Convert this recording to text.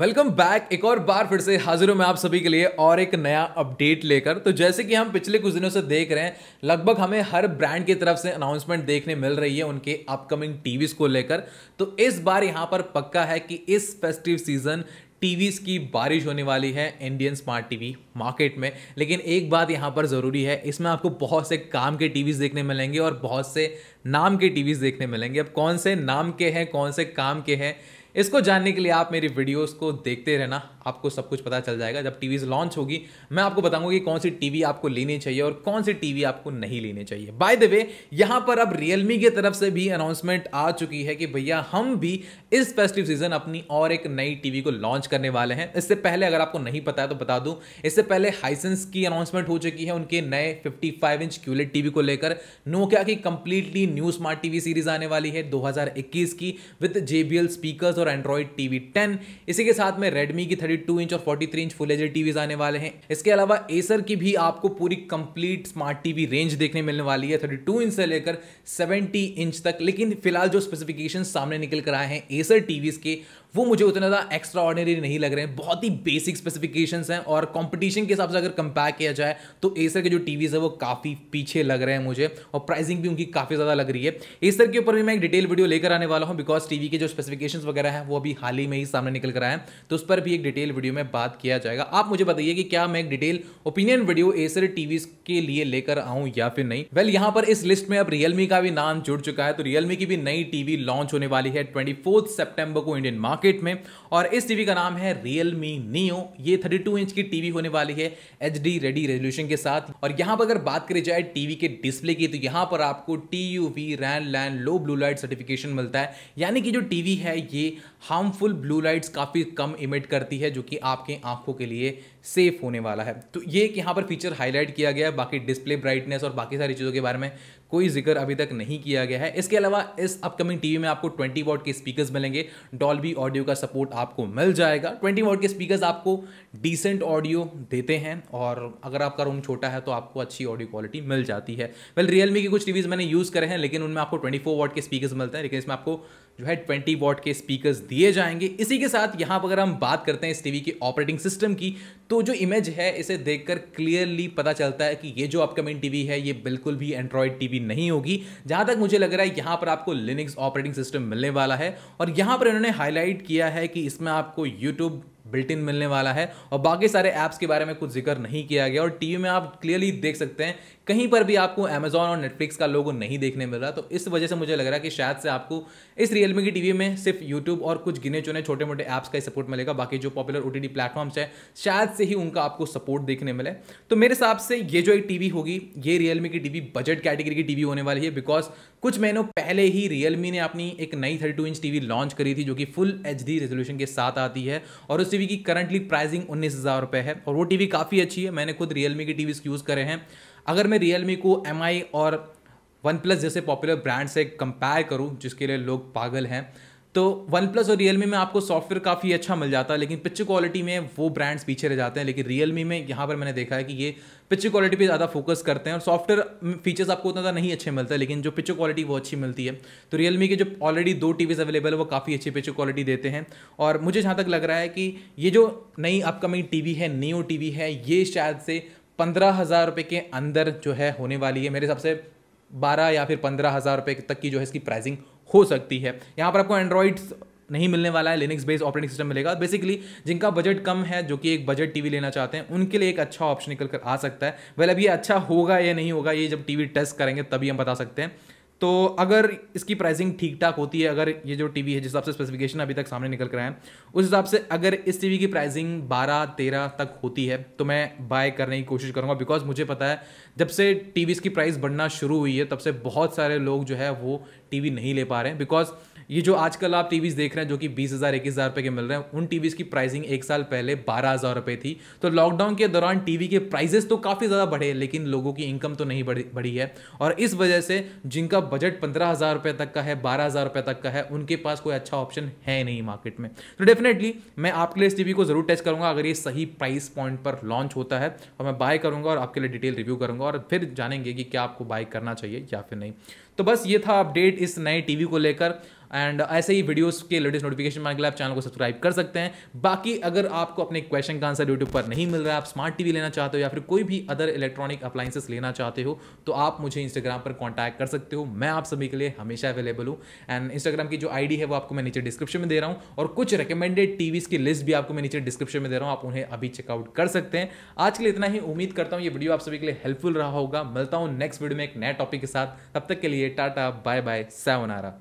welcome back एक और बार फिर से हाजिर हूं मैं आप सभी के लिए और एक नया अपडेट लेकर तो जैसे कि हम पिछले कुछ दिनों से देख रहे हैं लगभग हमें हर ब्रांड की तरफ से अनाउंसमेंट देखने मिल रही है उनके अपकमिंग टीवीज को लेकर तो इस बार यहां पर पक्का है कि इस फेस्टिव सीजन टीवीज़ की बारिश होने वाली है इंडियन स्मार्ट टीवी मार्केट में लेकिन एक बात यहाँ पर ज़रूरी है इसमें आपको बहुत से काम के टीवीज़ देखने मिलेंगे और बहुत से नाम के टीवीज़ देखने मिलेंगे अब कौन से नाम के हैं कौन से काम के हैं इसको जानने के लिए आप मेरी वीडियोस को देखते रहना आपको सब कुछ पता चल जाएगा जब टीवीज लॉन्च होगी मैं आपको बताऊंगा कि कौन सी टीवी आपको लेनी चाहिए और कौन सी टीवी आपको नहीं लेनी चाहिए बाय द वे यहां पर अब रियलमी की तरफ से भी अनाउंसमेंट आ चुकी है कि भैया हम भी इस फेस्टिव सीजन अपनी और एक नई टीवी को लॉन्च करने वाले हैं इससे पहले अगर आपको नहीं पता है तो बता दूं इससे पहले हाइसेंस की अनाउंसमेंट हो चुकी है उनके नए फिफ्टी इंच क्यूलेट टीवी को लेकर नोकिया की completely new smart TV series आने वाली है दो की विद जेबीएल स्पीकर और एंड्रॉइड टीवी टेन इसी के साथ में रेडमी की थर्टी टू इंच और forty three inch full H TVs आने वाले हैं इसके अलावा एसर की भी आपको पूरी कंप्लीट स्मार्ट टीवी रेंज देखने मिलने वाली है थर्टी टू इंच से लेकर सेवेंटी इंच तक लेकिन फिलहाल जो स्पेसिफिकेशन सामने निकल कर आए हैं एसर टीवीज के वो मुझे उतना ज़्यादा एक्स्ट्रा ऑर्डनरी नहीं लग रहे हैं बहुत ही बेसिक स्पेसिफिकेशंस हैं और कंपटीशन के हिसाब से अगर कंपेयर किया जाए तो एसर के जो टीवीज़ है वो काफ़ी पीछे लग रहे हैं मुझे और प्राइसिंग भी उनकी काफ़ी ज़्यादा लग रही है एसर के ऊपर भी मैं एक डिटेल वीडियो लेकर आने वाला हूँ बिकॉज टीवी के जो स्पेसिफिकेशंस वगैरह है वो अभी हाल ही में ही सामने निकल कर आया है तो उस पर भी एक डिटेल वीडियो में बात किया जाएगा आप मुझे बताइए कि क्या मैं एक detail opinion video Acer TV के लिए लेकर आऊं या फिर नहीं वेल well, यहाँ पर इस लिस्ट में अब रियलमी का भी नाम जुड़ चुका है तो रियलमी की भी नई टीवी लॉन्च होने वाली है ट्वेंटी सितंबर को इंडियन मार्केट में और इस टीवी का नाम है रियलमी नियो ये 32 इंच की टीवी होने वाली है एच रेडी रेजोल्यूशन के साथ और यहां पर अगर बात करी जाए टीवी के डिस्प्ले की तो यहां पर आपको T U V Rheinland low blue light certification मिलता है यानी कि जो टीवी है ये हार्मफुल ब्लू लाइट्स काफ़ी कम इमिट करती है जो कि आपके आंखों के लिए सेफ होने वाला है तो ये एक यहाँ पर फीचर हाईलाइट किया गया है बाकी डिस्प्ले ब्राइटनेस और बाकी सारी चीज़ों के बारे में कोई जिक्र अभी तक नहीं किया गया है इसके अलावा इस अपकमिंग टीवी में आपको 20 वॉट के स्पीकर्स मिलेंगे डॉल्बी ऑडियो का सपोर्ट आपको मिल जाएगा 20 वॉट के स्पीकर्स आपको डिसेंट ऑडियो देते हैं और अगर आपका रूम छोटा है तो आपको अच्छी ऑडियो क्वालिटी मिल जाती है वेल रियलमी की कुछ टीवीज़ मैंने यूज़ करे हैं लेकिन उनमें आपको ट्वेंटी वॉट के स्पीकर्स मिलते हैं लेकिन इसमें आपको जो है ट्वेंटी वॉट के स्पीकर्स दिए जाएंगे इसी के साथ यहाँ पर अगर हम बात करते हैं इस टीवी के ऑपरेटिंग सिस्टम की तो जो इमेज है इसे देखकर क्लियरली पता चलता है कि ये जो अपकमिंग टीवी है ये बिल्कुल भी एंड्रॉयड टीवी नहीं होगी जहां तक मुझे लग रहा है यहां पर आपको लिनिक्स ऑपरेटिंग सिस्टम मिलने वाला है और यहां पर इन्होंने हाईलाइट किया है कि इसमें आपको यूट्यूब बिल्टिन मिलने वाला है और बाकी सारे ऐप्स के बारे में कुछ जिक्र नहीं किया गया और टीवी में आप क्लियरली देख सकते हैं कहीं पर भी आपको अमेजोन और नेटफ्लिक्स का लोगो नहीं देखने मिल रहा तो इस वजह से मुझे लग रहा है कि शायद से आपको इस रियलमी की टीवी में सिर्फ यूट्यूब और कुछ गिने चुने छोटे मोटे ऐप्स का ही सपोर्ट मिलेगा बाकी जो पॉपुलर ओ टी प्लेटफॉर्म्स है शायद से ही उनका आपको सपोर्ट देखने मिले तो मेरे हिसाब से ये जो एक टीवी होगी ये रियलमी की टीवी बजट कैटेगरी की टीवी होने वाली है बिकॉज कुछ महीनों पहले ही रियलमी ने अपनी एक नई टू इंच टीवी लॉन्च करी थी जो कि फुल एच रेजोल्यूशन के साथ आती है और उस टीवी की करंटली प्राइसिंग उन्नीस हज़ार रुपये है और वो टीवी काफ़ी अच्छी है मैंने खुद रियलमी की टीवीज़ यूज़ करे हैं अगर मैं रियल को एम और वन प्लस जैसे पॉपुलर ब्रांड से कंपेयर करूँ जिसके लिए लोग पागल हैं तो वन प्लस और रियल में आपको सॉफ्टवेयर काफ़ी अच्छा मिल जाता है लेकिन पिक्चर क्वालिटी में वो ब्रांड्स पीछे रह जाते हैं लेकिन रियल में यहाँ पर मैंने देखा है कि ये पिक्चर क्वालिटी पे ज़्यादा फोकस करते हैं और सॉफ्टवेयर फीचर्स आपको उतना ज़्यादा नहीं अच्छे मिलते लेकिन जो पिक्चर क्वालिटी वो अच्छी मिलती है तो रियल के जो ऑलरेडी दो टी अवेलेबल है वो काफ़ी अच्छी पिक्चर क्वालिटी देते हैं और मुझे जहाँ तक लग रहा है कि ये जो नई अपकमिंग टी है न्यू टी है ये शायद से पंद्रह हज़ार रुपये के अंदर जो है होने वाली है मेरे हिसाब से बारह या फिर पंद्रह हज़ार रुपये तक की जो है इसकी प्राइसिंग हो सकती है यहाँ पर आपको एंड्रॉइड नहीं मिलने वाला है लिनक्स बेस्ड ऑपरेटिंग सिस्टम मिलेगा बेसिकली जिनका बजट कम है जो कि एक बजट टीवी लेना चाहते हैं उनके लिए एक अच्छा ऑप्शन निकल कर आ सकता है वेल अब ये अच्छा होगा या नहीं होगा ये जब टीवी टेस्ट करेंगे तभी हम बता सकते हैं तो अगर इसकी प्राइसिंग ठीक ठाक होती है अगर ये जो टीवी है जिस हिसाब से स्पेसिफिकेशन अभी तक सामने निकल कर आए हैं उस हिसाब से अगर इस टीवी की प्राइसिंग 12 13 तक होती है तो मैं बाय करने की कोशिश करूँगा बिकॉज मुझे पता है जब से टीवी की प्राइस बढ़ना शुरू हुई है तब से बहुत सारे लोग जो है वो टीवी नहीं ले पा रहे हैं बिकॉज ये जो आजकल आप टीवीज़ देख रहे हैं जो कि बीस हज़ार इक्कीस हज़ार रुपये के मिल रहे हैं उन टीवीज़ की प्राइसिंग एक साल पहले बारह हज़ार रुपये थी तो लॉकडाउन के दौरान टीवी के प्राइजेस तो काफ़ी ज़्यादा बढ़े लेकिन लोगों की इनकम तो नहीं बढ़ी बढ़ी है और इस वजह से जिनका बजट पंद्रह हज़ार रुपये तक का है बारह हज़ार रुपये तक का है उनके पास कोई अच्छा ऑप्शन है नहीं मार्केट में तो डेफिनेटली मैं आपके लिए इस टीवी को ज़रूर टेस्ट करूंगा अगर ये सही प्राइस पॉइंट पर लॉन्च होता है और मैं बाय करूंगा और आपके लिए डिटेल रिव्यू करूंगा और फिर जानेंगे कि क्या आपको बाय करना चाहिए या फिर नहीं तो बस ये था अपडेट इस नए टीवी को लेकर एंड ऐसे ही वीडियोस के लेटेस्ट नोटिफिकेशन पाने के लिए आप चैनल को सब्सक्राइब कर सकते हैं बाकी अगर आपको अपने क्वेश्चन का आंसर यूट्यूब पर नहीं मिल रहा है आप स्मार्ट टीवी लेना चाहते हो या फिर कोई भी अदर इलेक्ट्रॉनिक अप्लाइंसेस लेना चाहते हो तो आप मुझे इंस्टाग्राम पर कॉन्टैक्ट कर सकते हो मैं आप सभी के लिए हमेशा अवेलेबल हूँ एंड इंस्टाग्राम की जो आई है वो आपको मैं नीचे डिस्क्रिप्शन में दे रहा हूँ और कुछ रिकमेंडेड टीवीज़ की लिस्ट भी आपको मैं नीचे डिस्क्रिप्शन में दे रहा हूँ आप उन्हें अभी चेकआउट कर सकते हैं आज के लिए इतना ही उम्मीद करता हूँ ये वीडियो आप सभी के लिए हेल्पफुल रहा होगा मिलता हूँ नेक्स्ट वीडियो में एक नए टॉपिक के साथ तब तक के लिए टाटा बाय बाय आरा